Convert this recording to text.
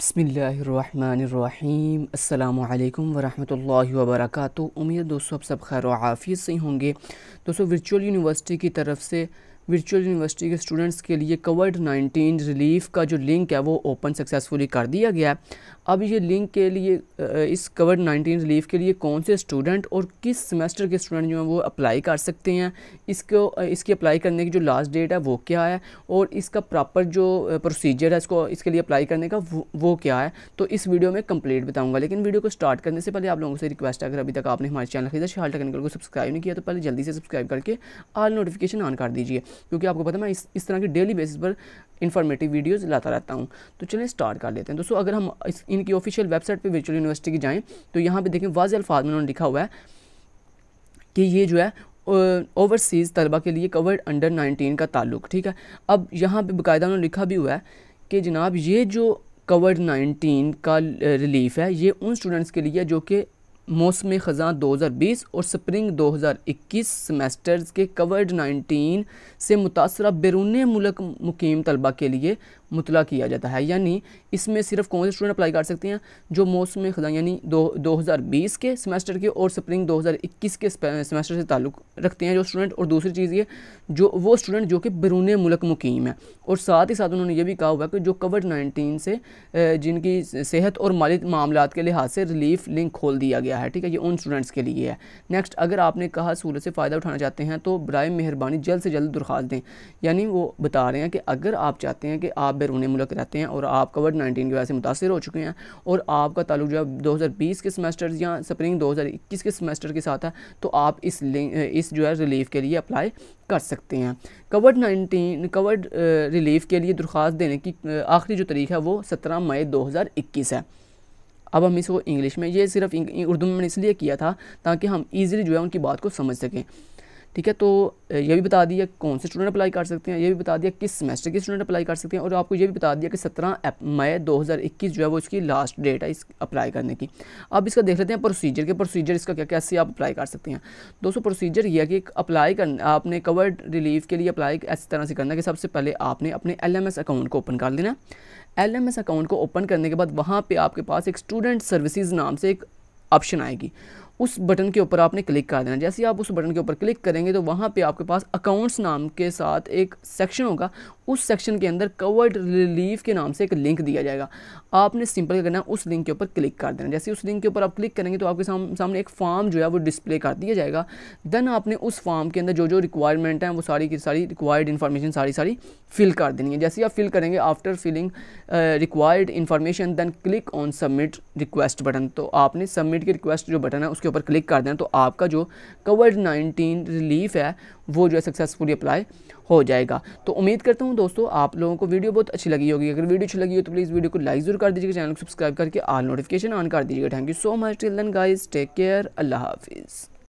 बसमिलीम अल्लाम वरहमल वर्क उम्मीद दोस्तों आप सब खैर आफियत से होंगे दोस्तों वर्चुअल यूनिवर्सिटी की तरफ से वर्चुअल यूनिवर्सिटी के स्टूडेंट्स के लिए कोविड नाइन्टीन रिलीफ का जो लिंक है वो ओपन सक्सेसफुली कर दिया गया है अब ये लिंक के लिए इस कोविड नाइन्टीन रिलीफ के लिए कौन से स्टूडेंट और किस सेमेस्टर के स्टूडेंट जो हैं वो अप्लाई कर सकते हैं इसको इसकी अप्लाई करने की जो लास्ट डेट है वो क्या है और इसका प्रॉपर जो प्रोसीजर है इसको इसके लिए अप्लाई करने का वो, वो क्या है तो इस वीडियो में कम्प्लीट बताऊँगा लेकिन वीडियो को स्टार्ट करने से पहले आप लोगों से रिक्वेस्ट है अगर अभी तक आपने हमारे चैनल खरीदा शाल टेक्निकल को सब्सक्राइब नहीं किया तो पहले जल्दी से सब्सक्राइब करके आल नोटिफिकेशन ऑन कर दीजिए क्योंकि आपको पता है मैं इस इस तरह की डेली बेसिस पर इन्फॉर्मेटिव वीडियोज़ लाता रहता हूँ तो चलें स्टार्ट कर लेते हैं दोस्तों अगर हम इस इनकी ऑफिशियल वेबसाइट पर वर्चुअल यूनिवर्सिटी की जाएँ तो यहाँ पर देखें वाज अल्फाज में उन्होंने लिखा हुआ है कि ये जो है ओवरसीज़ तलबा के लिए कवर्ड अंडर नाइनटीन का ताल्लुक ठीक है अब यहाँ पर बाकायदा उन्होंने लिखा भी हुआ है कि जनाब ये जो कवर्ड नाइनटीन का रिलीफ है ये उन स्टूडेंट्स के लिए जो कि मौसम ख़जा 2020 और स्प्रिंग 2021 सेमेस्टर्स के कवर्ड 19 से मुतासर बैरून मुल्क मुकीम तलबा के लिए मुतला किया जाता है यानी इसमें सिर्फ कौन से स्टूडेंट अप्लाई कर सकते हैं जो मौसम खजा यानी दो दो हज़ार बीस के सेमेस्टर के और स्प्रिंग दो हज़ार इक्कीस के सेमेस्टर से ताल्लुक़ रखते हैं जो स्टूडेंट और दूसरी चीज़ ये जो वो स्टूडेंट जो कि बरून मुल्क मुकीम है और साथ ही साथ उन्होंने ये भी कहा हुआ है कि जो कोविड नाइन्टीन से जिनकी सेहत और माली मामला के लिहाज से रिलीफ लिंक खोल दिया गया है ठीक है ये उन स्टूडेंट्स के लिए है नेक्स्ट अगर आपने कहा सूरत से फ़ायदा उठाना चाहते हैं तो बर मेहरबानी जल्द से जल्द दरख्वास्त दें यानी वो बता रहे हैं कि अगर आप चाहते हैं कि आप बैरून मुल्क रहते हैं और आप कोविड नाइन्टीन की वजह से मुतासर हो चुके हैं और आपका ताल्लुक जो है दो हज़ार बीस के सेमेस्टर या स्प्रिंग दो हज़ार इक्कीस के सेमेस्टर के साथ है तो आप इस इस जो है रिलीफ के लिए अप्लाई कर सकते हैं कोविड नाइन्टीन कोविड रिलीफ के लिए दरख्वास्त देने की आखिरी जो तारीख है वो सत्रह मई दो हज़ार इक्कीस है अब हम इसको इंग्लिश में ये सिर्फ उर्दू में इसलिए किया था ताकि हम ईज़िली जो है उनकी बात को समझ सकें ठीक है तो ये भी बता दिया कौन से स्टूडेंट अप्लाई कर सकते हैं ये भी बता दिया किस सेमेस्टर के स्टूडेंट अप्लाई कर सकते हैं और आपको ये भी बता दिया कि सत्रह मई 2021 जो है वो इसकी लास्ट डेट है इस अप्लाई करने की अब इसका देख लेते हैं प्रोसीजर के प्रोसीजर इसका क्या कैसे आप अप्लाई कर सकते हैं दोस्तों प्रोसीजर यह है कि अप्लाई करना आपने कवर्ड रिलीफ के लिए अप्लाई ऐसी तरह से करना कि सबसे पहले आपने अपने एल अकाउंट को ओपन कर लेना एल अकाउंट को ओपन करने के बाद वहाँ पर आपके पास एक स्टूडेंट सर्विसज़ नाम से एक ऑप्शन आएगी उस बटन के ऊपर आपने क्लिक कर देना जैसे आप उस बटन के ऊपर क्लिक करेंगे तो वहाँ पे आपके पास अकाउंट्स नाम के साथ एक सेक्शन होगा उस सेक्शन के अंदर कवर्ड रिलीफ के नाम से एक लिंक दिया जाएगा आपने सिंपल करना उस लिंक के ऊपर क्लिक कर देना जैसे उस लिंक के ऊपर आप क्लिक करेंगे तो आपके साम, सामने एक फॉर्म जो है वो डिस्प्ले कर दिया जाएगा देन आपने उस फॉर्म के अंदर जो जो रिक्वायरमेंट है वो सारी की सारी रिक्वायर्ड इन्फॉर्मेशन सारी सारी फिल कर देनी है जैसे आप फिल करेंगे after filling required information then click on submit request button तो आपने सबमिट की रिक्वेस्ट जो बटन है उसके ऊपर क्लिक कर दें तो आपका जो कोविड नाइन्टीन रिलीफ है वो जो है सक्सेसफुली अप्लाई हो जाएगा तो उम्मीद करता हूँ दोस्तों आप लोगों को वीडियो बहुत अच्छी लगी होगी अगर वीडियो अच्छी लगी हो तो प्लीज़ वीडियो को लाइक जरूर कर दीजिएगा चैनल को सब्सक्राइब करके आल नोटिफिकेशन ऑन कर दीजिएगा thank you so much till then guys take care अल्लाह हाफिज़